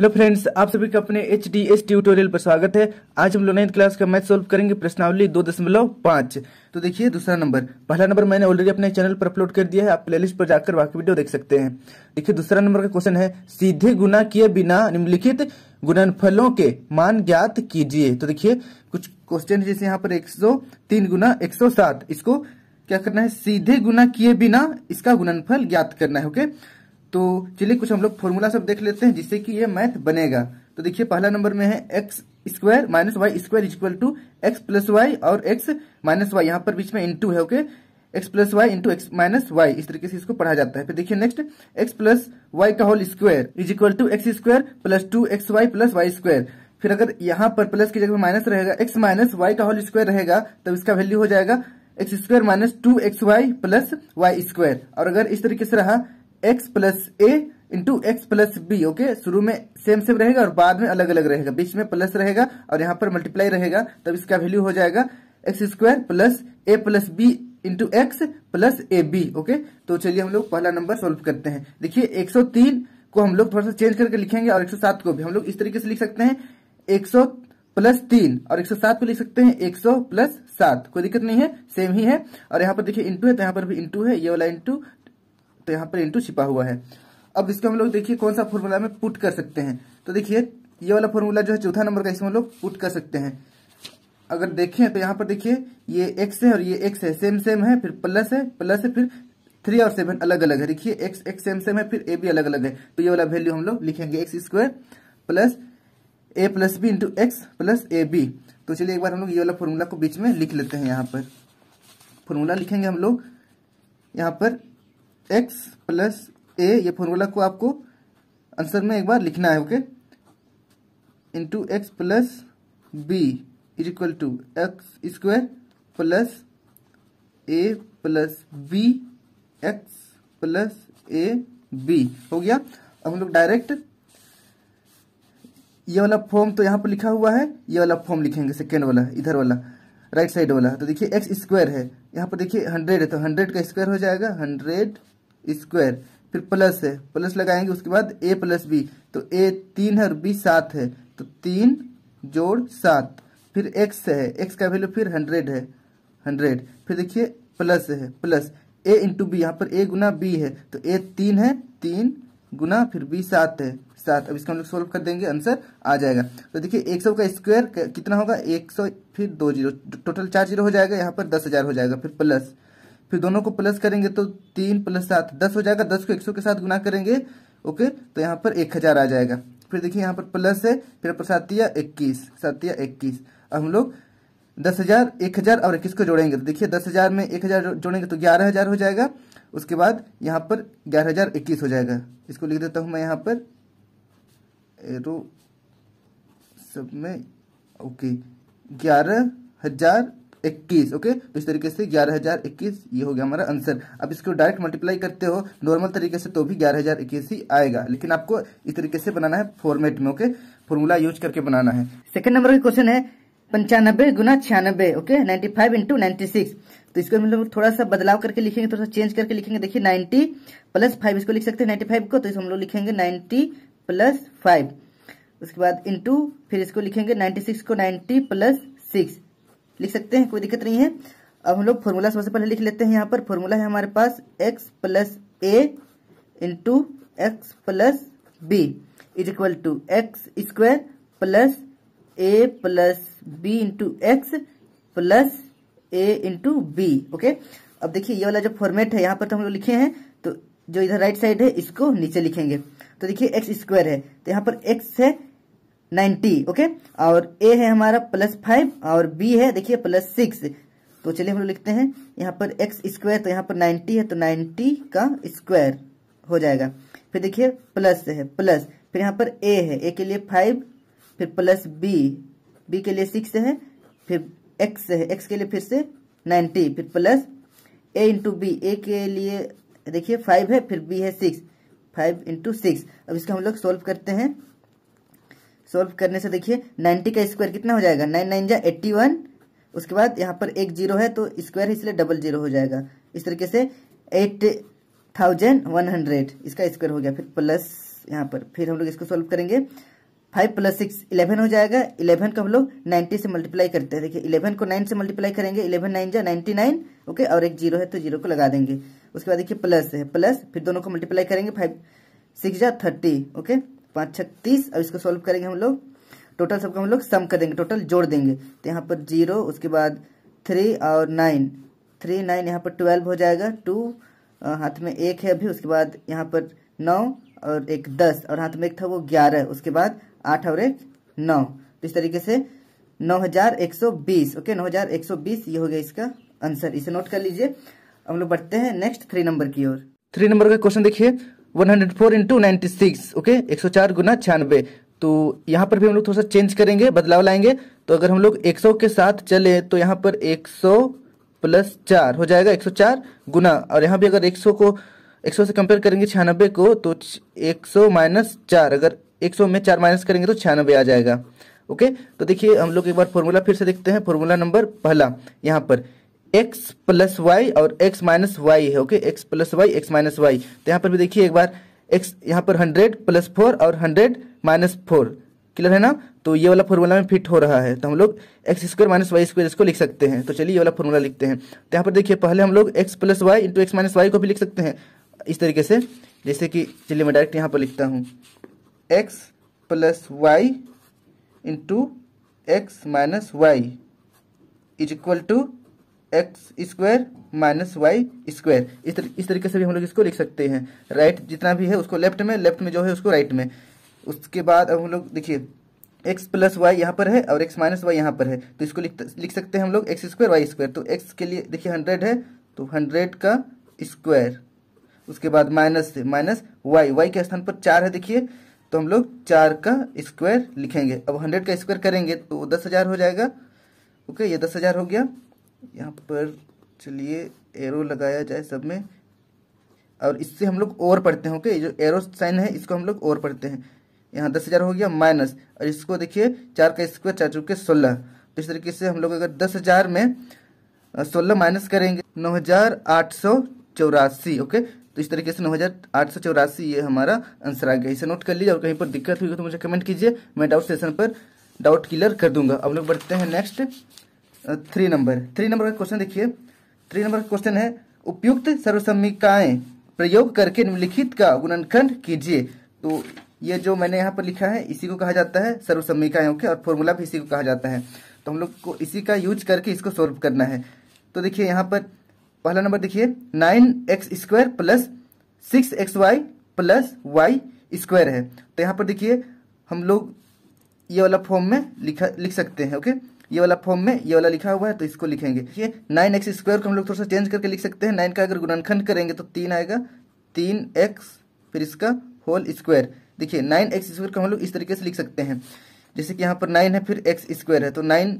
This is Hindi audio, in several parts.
हेलो फ्रेंड्स आप सभी का अपने एच डी एस ट्यूटोरियल पर स्वागत है आज हम लोग नाइन्थ क्लास का मैथ सॉल्व करेंगे प्रश्नावली दो दशमलव पांच तो देखिए दूसरा नंबर पहला नंबर मैंने ऑलरेडी अपने चैनल पर अपलोड कर दिया है आप प्लेलिस्ट पर जाकर बाकी वीडियो देख सकते हैं देखिए दूसरा नंबर का क्वेश्चन है सीधे गुना किए बिना निम्नलिखित गुणनफलों के मान ज्ञात कीजिए तो देखिये कुछ क्वेश्चन जैसे यहाँ पर एक सौ तीन गुना एक सौ सात इसको क्या करना है सीधे गुना किए बिना इसका गुणनफल ज्ञात करना है ओके okay? तो चलिए कुछ हम लोग फॉर्मूला सब देख लेते हैं जिससे कि ये मैथ बनेगा तो देखिए पहला नंबर में है x square minus y square equal to x plus y और एक्स माइनस वाई यहाँ पर बीच में इंटू है okay x plus y into x minus y इस तरीके से इसको पढ़ा जाता है फिर देखिए नेक्स्ट एक्स प्लस वाई का whole square is equal to x square plus two x y plus y square फिर अगर यहाँ पर प्लस की जगह माइनस रहेगा एक्स माइनस वाई का होल स्क्वायर रहेगा तब इसका वैल्यू हो जाएगा x square minus two x y plus y square और अगर इस तरीके से रहा x plus a into x plus b okay शुरू में सेम सेम रहेगा और बाद में अलग अलग रहेगा बीच में प्लस रहेगा और यहाँ पर मल्टीप्लाई रहेगा तब इसका वैल्यू हो जाएगा x square plus a plus b into x plus a b okay तो चलिए हम लोग पहला नंबर सोल्व करते हैं देखिए 103 को हम लोग थोड़ा सा चेंज करके लिखेंगे और 107 को भी हम लोग इस तरीके से लिख सकते हैं 100 प्लस तीन और 107 को लिख सकते हैं 100 प्लस सात कोई दिक्कत नहीं है सेम ही है और यहाँ पर देखिए इंटू है तो यहाँ पर भी इंटू है ये वाला इंटू तो यहाँ पर इंटू छिपा हुआ है अब इसको हम लोग देखिए कौन सा फॉर्मूला में पुट कर सकते हैं तो देखिए ये वाला फॉर्मूला जो है चौथा नंबर का इसमें हम लोग पुट कर सकते हैं अगर देखें तो यहाँ पर देखिए ये एक्स है और ये एक्स है सेम सेम है फिर प्लस है प्लस है फिर थ्री और सेवन अलग अलग है देखिए एक्स एक्स सेम सेम है फिर ए भी अलग अलग है तो ये वाला वैल्यू हम लोग लिखेंगे x square plus a plus b into x plus a b तो चलिए एक बार हम लोग ये वाला फॉर्मूला को बीच में लिख लेते हैं यहाँ पर फॉर्मूला लिखेंगे हम लोग यहाँ पर एक्स प्लस ए ये फॉर्मूला को आपको आंसर में एक बार लिखना है okay into x plus b is equal to x square plus a plus b x plus a b हो गया अब हम लोग डायरेक्ट ये वाला फॉर्म तो यहाँ पर लिखा हुआ है ये वाला फॉर्म लिखेंगे सेकेंड वाला इधर वाला राइट साइड वाला तो देखिए एक्स स्क्वायर है यहाँ पर देखिए हंड्रेड है तो हंड्रेड का स्क्वायर हो जाएगा हंड्रेड स्क्वायर फिर प्लस है प्लस लगाएंगे उसके बाद ए प्लस बी तो ए तीन है और बी सात है तो तीन जोड़ सात फिर एक्स है एक्स का वैल्यू फिर हंड्रेड है हंड्रेड फिर देखिए प्लस है प्लस ए इंटू बी यहाँ पर ए गुना बी है तो ए तीन है तीन गुना फिर बी सात है सात अब इसका हम लोग सोल्व कर देंगे आंसर आ जाएगा तो देखिए एक सौ का स्क्वायर कितना होगा एक सौ फिर दो जीरो टोटल चार जीरो हो जाएगा यहाँ पर दस हजार हो जाएगा फिर प्लस फिर दोनों को प्लस करेंगे तो तीन प्लस सात दस हो जाएगा दस को एक सौ के साथ गुना करेंगे ओके तो यहाँ पर एक हजार आ जाएगा फिर देखिए यहाँ पर प्लस है फिर पर सातिया इक्कीस सातिया इक्कीस अब हम लोग दस हजार एक हजार और इक्कीस को जोड़ेंगे तो देखिए दस हजार में एक हजार जोड़ेंगे तो ग्यारह हजार हो जाएगा उसके बाद यहाँ पर ग्यारह हजार इक्कीस हो जाएगा इसको लिख देता हूँ मैं यहाँ पर एरो सब में ओके ग्यारह हजार इक्कीस ओके तो इस तरीके से ग्यारह हजार इक्कीस ये हो गया हमारा आंसर अब इसको डायरेक्ट मल्टीप्लाई करते हो नॉर्मल तरीके से तो भी ग्यारह हजार इक्कीस ही आएगा लेकिन आपको इस तरीके से बनाना है फॉर्मेट में ओके फॉर्मूला यूज करके बनाना है सेकंड नंबर का क्वेश्चन है पंचानबे गुना छियानबे okay ninety five into ninety six तो इसको हम लोग थोड़ा सा बदलाव करके लिखेंगे थोड़ा सा चेंज करके लिखेंगे देखिए नाइन्टी प्लस फाइव इसको लिख सकते हैं नाइन्टी फाइव को तो इसको हम लोग लिखेंगे नाइन्टी प्लस फाइव उसके बाद इंटू फिर इसको लिखेंगे नाइन्टी सिक्स को नाइन्टी प्लस सिक्स लिख सकते हैं कोई दिक्कत नहीं है अब हम लोग फॉर्मूला सबसे पहले लिख लेते हैं यहाँ पर फॉर्मूला है हमारे पास x plus a into x plus b is equal to x square plus a plus b into x plus a into b okay अब देखिए ये वाला जो फॉर्मेट है यहाँ पर तो हम लोग लिखे हैं तो जो इधर राइट साइड है इसको नीचे लिखेंगे तो देखिए एक्स स्क्वायर है तो यहाँ पर एक्स है नाइन्टी ओके और ए है हमारा प्लस फाइव और बी है देखिए प्लस सिक्स तो चलिए हम लोग लिखते हैं यहाँ पर एक्स स्क्वायर तो यहाँ पर नाइन्टी है तो नाइन्टी का स्क्वायर हो जाएगा फिर देखिए प्लस है प्लस फिर यहाँ पर ए है ए के लिए फाइव फिर प्लस बी बी के लिए सिक्स है फिर एक्स है एक्स के लिए फिर से नाइन्टी फिर plus a into b a के लिए देखिए फाइव है फिर बी है सिक्स फाइव इंटू सिक्स अब इसका हम लोग सोल्व करते हैं सॉल्व करने से देखिए नाइन्टी का स्क्वायर कितना हो जाएगा नाइन नाइन जा एट्टी वन उसके बाद यहाँ पर एक जीरो है तो स्क्वायर इसलिए डबल जीरो हो जाएगा इस तरीके से एट थाउजेंड वन हंड्रेड इसका स्क्वायर हो गया फिर प्लस यहाँ पर फिर हम लोग इसको सॉल्व करेंगे फाइव प्लस सिक्स इलेवन हो जाएगा इलेवन को हम लोग नाइन्टी से मल्टीप्लाई करते हैं देखिए इलेवन को नाइन से मल्टीप्लाई करेंगे इलेवन नाइन जा नाइन्टी नाइन ओके और एक जीरो है तो जीरो को लगा देंगे उसके बाद देखिए प्लस है प्लस फिर दोनों को मल्टीप्लाई करेंगे फाइव सिक्स जा थर्टी ओके पाँच छत्तीस और इसको सॉल्व करेंगे हम लोग टोटल सबका हम लोग सम कर देंगे टोटल जोड़ देंगे तो यहाँ पर जीरो उसके बाद थ्री और नाइन थ्री नाइन यहाँ पर ट्वेल्व हो जाएगा टू हाथ में एक है अभी उसके बाद यहाँ पर नौ और एक दस और हाथ में एक था वो ग्यारह उसके बाद आठ और एक नौ तो इस तरीके से नौ हजार एक सौ बीस ओके नौ हजार एक सौ बीस ये हो गया इसका आंसर इसे नोट कर लीजिए हम लोग बढ़ते हैं नेक्स्ट थ्री नंबर की ओर थ्री नंबर का क्वेश्चन देखिए one hundred four into ninety six okay एक सौ चार गुना छियानवे तो यहाँ पर भी हम लोग थोड़ा सा चेंज करेंगे बदलाव लाएंगे तो अगर हम लोग एक सौ के साथ चले तो यहाँ पर एक सौ प्लस चार हो जाएगा एक सौ चार गुना और यहाँ भी अगर एक सौ को एक सौ से कंपेयर करेंगे छियानबे को तो एक सौ माइनस चार अगर एक सौ में चार माइनस करेंगे तो छियानबे आ जाएगा ओके तो देखिए हम लोग एक बार फॉर्मूला फिर से देखते हैं फॉर्मूला नंबर पहला यहाँ पर एक्स प्लस वाई और एक्स माइनस वाई है okay x plus y x minus y तो यहाँ पर भी देखिए एक बार एक्स यहाँ पर हंड्रेड प्लस फोर और हंड्रेड माइनस फोर क्लियर है ना तो ये वाला फॉर्मूला में फिट हो रहा है तो हम लोग x square minus y square इसको लिख सकते हैं तो चलिए ये वाला फॉर्मूला लिखते हैं तो यहाँ पर देखिए पहले हम लोग x plus y into x minus y को भी लिख सकते हैं इस तरीके से जैसे कि चलिए मैं डायरेक्ट यहाँ पर लिखता हूँ x plus y into x minus y is equal to x square minus y square इस, तरीके से भी हम लोग इसको लिख सकते हैं राइट जितना भी है उसको लेफ्ट में लेफ्ट में जो है उसको राइट में उसके बाद अब हम लोग देखिए एक्स प्लस वाई यहाँ पर है और एक्स माइनस वाई यहाँ पर है तो इसको लिख लिख सकते हैं हम लोग एक्स स्क्वायर वाई स्क्वायर तो एक्स के लिए देखिए हंड्रेड है तो हंड्रेड का स्क्वायर उसके बाद माइनस से माइनस वाई वाई के स्थान पर चार है देखिए तो हम लोग चार का स्क्वायर लिखेंगे अब हंड्रेड का स्क्वायर करेंगे तो दस हजार हो जाएगा ओके ये दस हजार हो गया यहाँ पर चलिए एरो लगाया जाए सब में और इससे हम लोग और पढ़ते हैं ओके जो एरो साइन है इसको हम लोग और पढ़ते हैं यहाँ दस हज़ार हो गया माइनस और इसको देखिए चार का स्क्वायर चार चौके सोलह तो इस तरीके से हम लोग अगर दस हज़ार में सोलह माइनस करेंगे नौ हज़ार आठ सौ चौरासी ओके तो इस तरीके से नौ हज़ार आठ सौ चौरासी ये हमारा आंसर आ गया इसे नोट कर लीजिए और कहीं पर दिक्कत हुई तो मुझे कमेंट कीजिए मैं डाउट सेशन पर डाउट क्लियर कर दूंगा अब लोग बढ़ते हैं next three number three number का क्वेश्चन देखिए थ्री नंबर का क्वेश्चन है उपयुक्त सर्वसमिकाएं प्रयोग करके निम्नलिखित का गुणनखंड कीजिए तो ये जो मैंने यहाँ पर लिखा है इसी को कहा जाता है सर्वसमिकाएं ओके और फॉर्मूला भी इसी को कहा जाता है तो हम लोग को इसी का यूज करके इसको सोल्व करना है तो देखिए यहाँ पर पहला नंबर देखिए nine x square plus six x y plus y square है तो यहाँ पर देखिए हम लोग ये वाला फॉर्म में लिखा लिख सकते हैं ओके ये वाला फॉर्म में ये वाला लिखा हुआ है तो इसको लिखेंगे ये नाइन एक्स स्क्वायर को हम लोग थोड़ा सा चेंज करके लिख सकते हैं नाइन का अगर गुणनखंड करेंगे तो तीन आएगा तीन एक्स फिर इसका होल स्क्वायर देखिए नाइन एक्स स्क्वायर को हम लोग इस तरीके से लिख सकते हैं जैसे कि यहाँ पर नाइन है फिर एक्स स्क्वायर है तो नाइन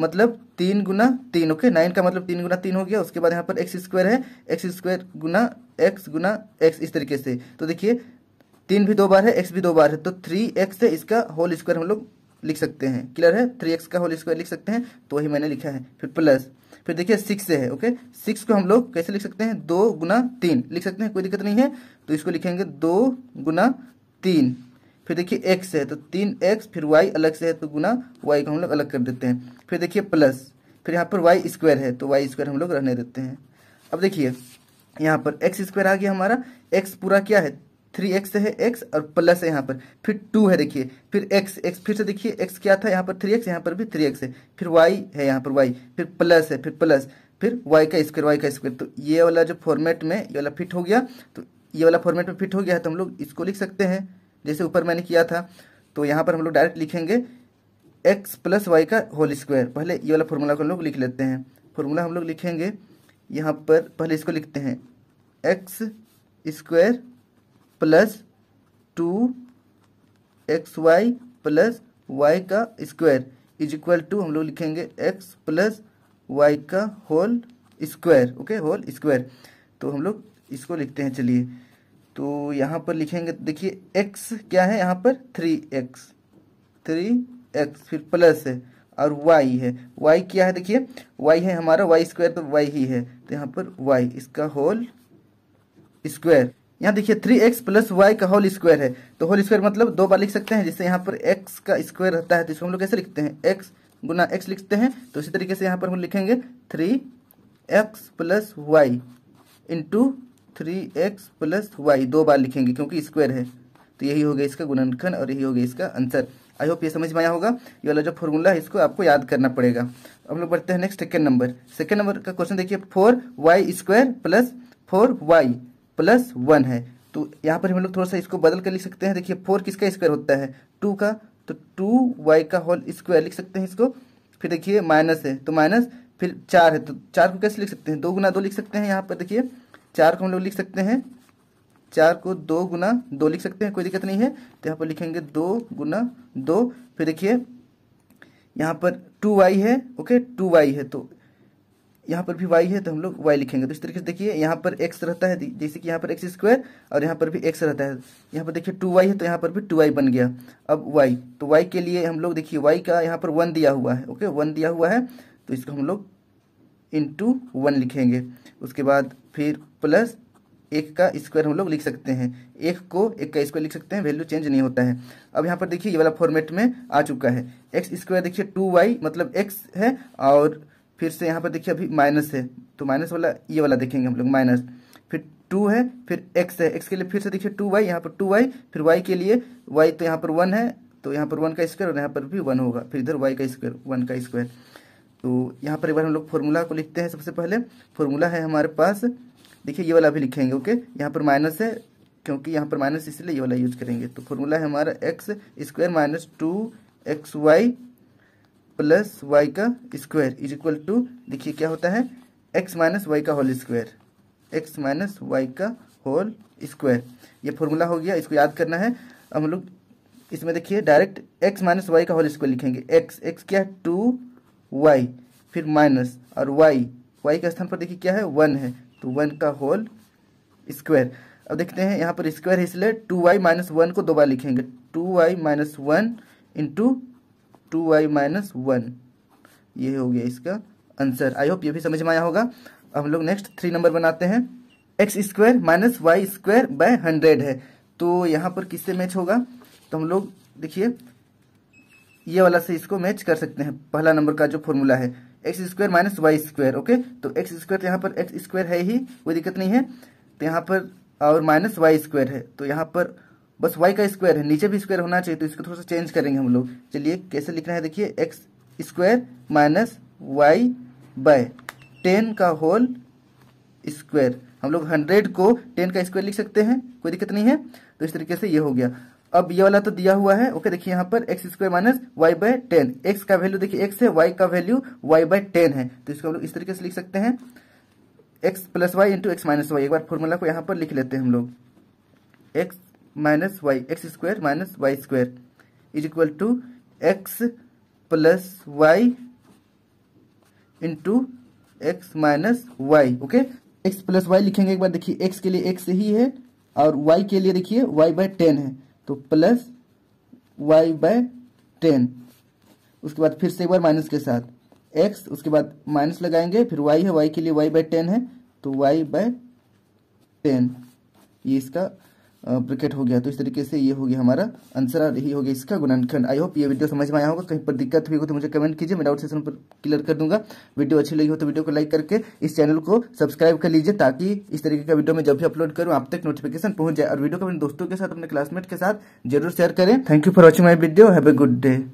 मतलब तीन गुना तीन ओके नाइन का मतलब तीन गुना तीन हो गया उसके बाद यहाँ पर एक्स स्क्वायर है एक्स स्क्वायर गुना एक्स गुना एक्स इस तरीके से तो देखिए तीन भी दो बार है एक्स भी दो बार है तो थ्री एक्स है इसका होल स्क्वायर हम लोग लिख सकते हैं क्लियर है थ्री एक्स का होल स्क्वायर लिख सकते हैं तो वही मैंने लिखा है फिर प्लस फिर देखिए सिक्स है ओके सिक्स को हम लोग कैसे लिख सकते हैं दो गुना तीन लिख सकते हैं कोई दिक्कत नहीं है तो इसको लिखेंगे दो गुना तीन फिर देखिए एक्स है तो तीन एक्स फिर वाई अलग से है तो गुना वाई को हम लोग अलग कर देते हैं फिर देखिए प्लस फिर यहाँ पर वाई स्क्वायर है तो वाई स्क्वायर हम लोग रहने देते हैं अब देखिए यहाँ पर एक्स स्क्वायर आ गया हमारा एक्स पूरा क्या है थ्री एक्स है एक्स और प्लस है यहाँ पर फिर टू है देखिए फिर एक्स एक्स फिर से देखिए एक्स क्या था यहाँ पर थ्री एक्स यहाँ पर भी थ्री एक्स है फिर वाई है यहाँ पर वाई फिर प्लस है फिर प्लस फिर वाई का स्क्वायर वाई का स्क्वायर तो ये वाला जो फॉर्मेट में ये वाला फिट हो गया तो ये वाला फॉर्मेट में फिट हो गया है तो हम लोग इसको लिख सकते हैं जैसे ऊपर मैंने किया था तो यहाँ पर हम लोग डायरेक्ट लिखेंगे एक्स प्लस वाई का होल स्क्वायर पहले ये वाला फॉर्मूला को हम लोग लिख लेते हैं फॉर्मूला हम लोग लिखेंगे यहाँ पर पहले इसको लिखते हैं x square plus two x y plus y का स्क्वायर इज इक्वल टू हम लोग लिखेंगे एक्स प्लस वाई का whole square okay whole square तो हम लोग इसको लिखते हैं चलिए तो यहाँ पर लिखेंगे देखिए एक्स क्या है यहाँ पर थ्री एक्स थ्री एक्स फिर प्लस है और वाई है वाई क्या है देखिए वाई है हमारा वाई स्क्वायर तो वाई ही है तो यहाँ पर वाई इसका होल स्क्वायर यहाँ देखिए थ्री एक्स प्लस वाई का होल स्क्वायर है तो होल स्क्वायर मतलब दो बार लिख सकते हैं जैसे यहाँ पर एक्स का स्क्वायर रहता है तो इसको हम लोग कैसे लिखते हैं एक्स गुना एक्स लिखते हैं तो इसी तरीके से यहाँ पर हम लिखेंगे three x plus y into three x plus y दो बार लिखेंगे क्योंकि स्क्वायर है तो यही हो गया इसका गुणनखंड और यही हो गया इसका आंसर आई होप ये समझ में आया होगा ये वाला जो फॉर्मूला है इसको आपको याद करना पड़ेगा हम लोग बढ़ते हैं next second number second number का क्वेश्चन देखिए four y square plus four y plus one है तो यहाँ पर हम लोग थोड़ा सा इसको बदल कर लिख सकते हैं देखिए फोर किसका स्क्वायर होता है टू का तो टू वाई का होल स्क्वायर लिख सकते हैं इसको फिर देखिए माइनस है तो माइनस फिर चार है तो चार को कैसे लिख सकते हैं दो गुना दो लिख सकते हैं यहाँ पर देखिए चार को हम लोग लिख सकते हैं चार को दो गुना दो लिख सकते हैं कोई दिक्कत नहीं है तो यहाँ पर लिखेंगे दो गुना दो फिर देखिए यहाँ पर टू वाई है ओके टू वाई है तो यहाँ पर भी वाई है तो हम लोग वाई लिखेंगे तो इस तरीके से देखिए यहाँ पर एक्स रहता है जैसे कि यहाँ पर एक्स स्क्वायर और यहाँ पर भी एक्स रहता है यहाँ पर देखिए टू वाई है तो यहाँ पर भी टू वाई बन गया अब वाई तो वाई के लिए हम लोग देखिए वाई का यहाँ पर वन दिया हुआ है ओके वन दिया हुआ है तो इसको हम लोग टू वन लिखेंगे उसके बाद फिर प्लस एक का स्क्वायर हम लोग लिख सकते हैं एक को एक का स्क्वायर लिख सकते हैं वैल्यू चेंज नहीं होता है अब यहाँ पर देखिए ये वाला फॉर्मेट में आ चुका है एक्स स्क्वायर देखिए टू वाई मतलब एक्स है और फिर से यहाँ पर देखिए अभी माइनस है तो माइनस वाला ये वाला देखेंगे हम लोग माइनस फिर टू है फिर एक्स है एक्स के लिए फिर से देखिए टू वाई यहाँ पर टू वाई फिर वाई के लिए वाई तो यहाँ पर वन है तो यहाँ पर वन का स्क्वायर और यहाँ पर भी वन होगा फिर इधर वाई का स्क्वायर वन का स्क्वायर तो यहाँ पर एक बार हम लोग फॉर्मूला को लिखते हैं सबसे पहले फॉर्मूला है हमारे पास देखिए ये वाला भी लिखेंगे ओके यहाँ पर माइनस है क्योंकि यहाँ पर माइनस इसलिए ये वाला यूज करेंगे तो फॉर्मूला है हमारा x square minus two x y plus y का स्क्वायर इज इक्वल टू देखिए क्या होता है एक्स माइनस वाई का whole square x minus y का होल स्क्वायर ये फॉर्मूला हो गया इसको याद करना है अब हम लोग इसमें देखिए डायरेक्ट एक्स माइनस वाई का होल स्क्वायर लिखेंगे एक्स एक्स क्या है टू वाई फिर माइनस और वाई वाई के स्थान पर देखिए क्या है वन है तो वन का होल स्क्वायर अब देखते हैं यहाँ पर स्क्वायर है इसलिए टू वाई माइनस वन को दो बार लिखेंगे two y minus one into two y minus one ये हो गया इसका आंसर आई होप ये भी समझ में आया होगा हम लोग नेक्स्ट थ्री नंबर बनाते हैं x square minus y square by hundred है तो यहाँ पर किससे मैच होगा तो हम लोग देखिए ये वाला से इसको मैच कर सकते हैं पहला नंबर का जो फॉर्मूला है x square minus y square okay तो एक्स स्क्वायर तो यहाँ पर एक्स स्क्वायर है ही कोई दिक्कत नहीं है तो यहाँ पर और माइनस वाई स्क्वायर है तो यहाँ पर बस वाई का स्क्वायर है नीचे भी स्क्वायर होना चाहिए तो इसको थोड़ा सा चेंज करेंगे हम लोग चलिए कैसे लिखना है देखिए x square minus y by ten का होल स्क्वायर हम लोग हंड्रेड को टेन का स्क्वायर लिख सकते हैं कोई दिक्कत नहीं है तो इस तरीके से ये हो गया अब ये वाला तो दिया हुआ है ओके देखिए यहाँ पर x square minus y by ten x का वैल्यू देखिए एक्स है वाई का वैल्यू वाई बाय टेन है तो इसको हम लोग इस तरीके से लिख सकते हैं x plus y into x minus y एक बार फॉर्मूला को यहाँ पर लिख लेते हैं हम लोग x minus y x square minus y square is equal to x plus y into x minus y okay x plus y लिखेंगे एक बार देखिए एक्स के लिए एक्स ही है और वाई के लिए देखिए वाई बाय टेन है तो प्लस वाई बाय टेन उसके बाद फिर से एक बार माइनस के साथ एक्स उसके बाद माइनस लगाएंगे फिर वाई है वाई के लिए वाई बाय टेन है तो वाई बाय टेन ये इसका प्रकट हो गया तो इस तरीके से ये हो गया हमारा आंसर यही हो गया इसका गुणनखंड आई होप ये वीडियो समझ में आया होगा कहीं पर दिक्कत हुई हो तो मुझे कमेंट कीजिए मैं डाउट सेशन पर क्लियर कर दूंगा वीडियो अच्छी लगी हो तो वीडियो को लाइक करके इस चैनल को सब्सक्राइब कर लीजिए ताकि इस तरीके का वीडियो मैं जब भी अपलोड करूँ आप तक नोटिफिकेशन पहुंच जाए और वीडियो को अपने दोस्तों के साथ अपने क्लासमेट के साथ जरूर शेयर करें thank you for watching my video have a good day